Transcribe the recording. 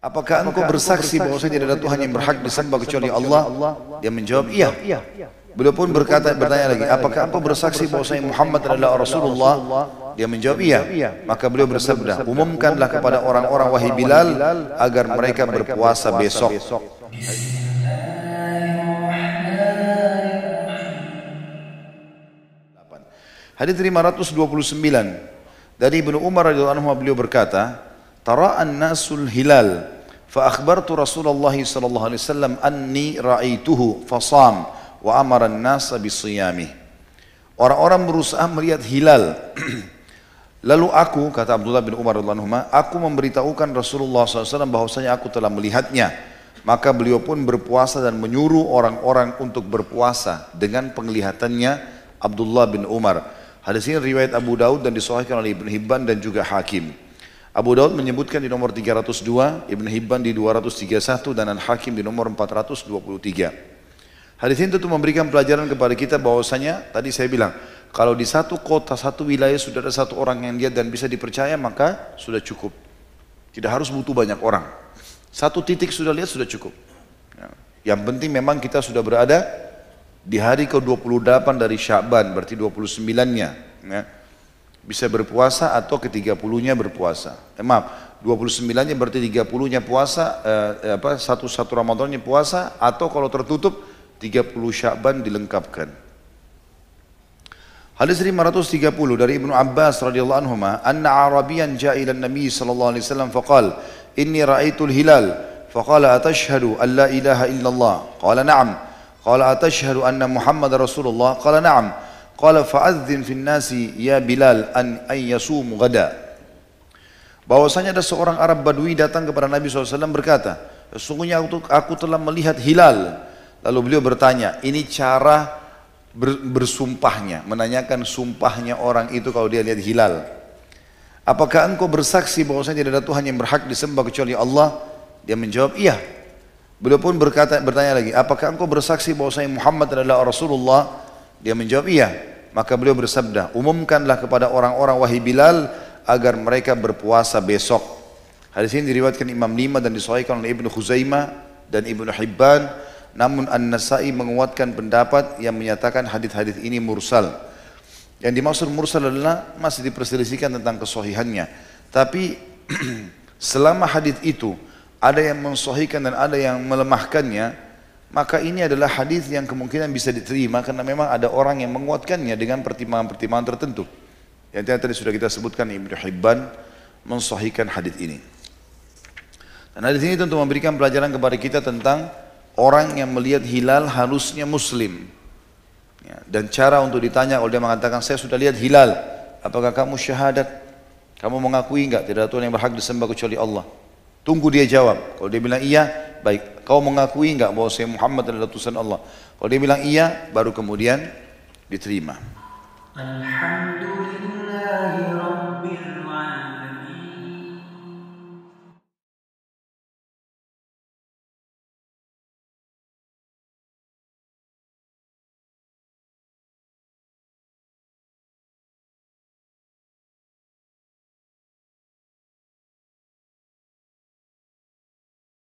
Apakah, engkau bersaksi bahwasanya tidak ada Tuhan yang berhak disembah kecuali Allah? Dia menjawab, iya. iya. iya, iya. Beliau pun berkata bertanya lagi, apakah engkau bersaksi bahwa saya Muhammad adalah Rasulullah? Dia menjawab, iya. Maka beliau bersabda, umumkanlah kepada orang-orang wahai Bilal agar mereka berpuasa besok. Hadis 529 dari Ibnu Umar radhiyallahu anhu beliau berkata, tara'an nasul hilal fa akhbartu Rasulullah sallallahu alaihi wasallam anni ra'aituhu fasam wa amara an-nasa bisiyamih. Orang-orang berusaha melihat hilal. Lalu aku, kata Abdullah bin Umar radhiyallahu aku memberitahukan Rasulullah SAW bahwasanya aku telah melihatnya. Maka beliau pun berpuasa dan menyuruh orang-orang untuk berpuasa dengan penglihatannya Abdullah bin Umar. Hadis ini riwayat Abu Daud dan disahihkan oleh Ibn Hibban dan juga Hakim. Abu Daud menyebutkan di nomor 302, Ibn Hibban di 231 dan Al-Hakim di nomor 423. Hadis ini tentu memberikan pelajaran kepada kita bahwasanya tadi saya bilang kalau di satu kota, satu wilayah sudah ada satu orang yang dia dan bisa dipercaya maka sudah cukup. Tidak harus butuh banyak orang. Satu titik sudah lihat sudah cukup. Ya. Yang penting memang kita sudah berada di hari ke-28 dari Syaban berarti 29-nya. Ya bisa berpuasa atau ke-30-nya berpuasa. Eh, maaf, 29-nya berarti 30-nya puasa, eh, eh, apa satu satu Ramadannya puasa atau kalau tertutup 30 Sya'ban dilengkapkan. Hadis 530 dari Ibnu Abbas radhiyallahu anhu ma anna Arabiyan ja'a ila Nabi sallallahu alaihi wasallam faqal inni ra'aitu hilal faqala atashhadu an la ilaha illallah qala na'am qala atashhadu anna Muhammad rasulullah qala na'am Qala fa'adzin fin nasi ya Bilal an ayyasumu gada. Bahwasanya ada seorang Arab Badui datang kepada Nabi SAW berkata, Sesungguhnya aku, aku telah melihat hilal. Lalu beliau bertanya, ini cara ber, bersumpahnya, menanyakan sumpahnya orang itu kalau dia lihat hilal. Apakah engkau bersaksi bahwasanya tidak ada Tuhan yang berhak disembah kecuali Allah? Dia menjawab, iya. Beliau pun berkata, bertanya lagi, apakah engkau bersaksi bahwasanya Muhammad adalah Rasulullah? Dia menjawab, iya. Maka beliau bersabda, umumkanlah kepada orang-orang wahai Bilal agar mereka berpuasa besok. Hadis ini diriwayatkan Imam Lima dan disuaikan oleh Ibnu Khuzaimah dan Ibnu Hibban. Namun An-Nasai menguatkan pendapat yang menyatakan hadis-hadis ini mursal. Yang dimaksud mursal adalah masih diperselisihkan tentang kesohihannya. Tapi selama hadis itu ada yang mensohikan dan ada yang melemahkannya, maka ini adalah hadis yang kemungkinan bisa diterima karena memang ada orang yang menguatkannya dengan pertimbangan-pertimbangan tertentu. Yang tadi sudah kita sebutkan Ibnu Hibban mensahihkan hadis ini. Dan hadis ini tentu memberikan pelajaran kepada kita tentang orang yang melihat hilal harusnya muslim. Ya, dan cara untuk ditanya kalau dia mengatakan saya sudah lihat hilal, apakah kamu syahadat? Kamu mengakui enggak tidak ada Tuhan yang berhak disembah kecuali Allah? Tunggu dia jawab. Kalau dia bilang iya, baik. Kau mengakui enggak bahwa saya Muhammad adalah utusan Allah? Kalau dia bilang iya, baru kemudian diterima. Alhamdulillah.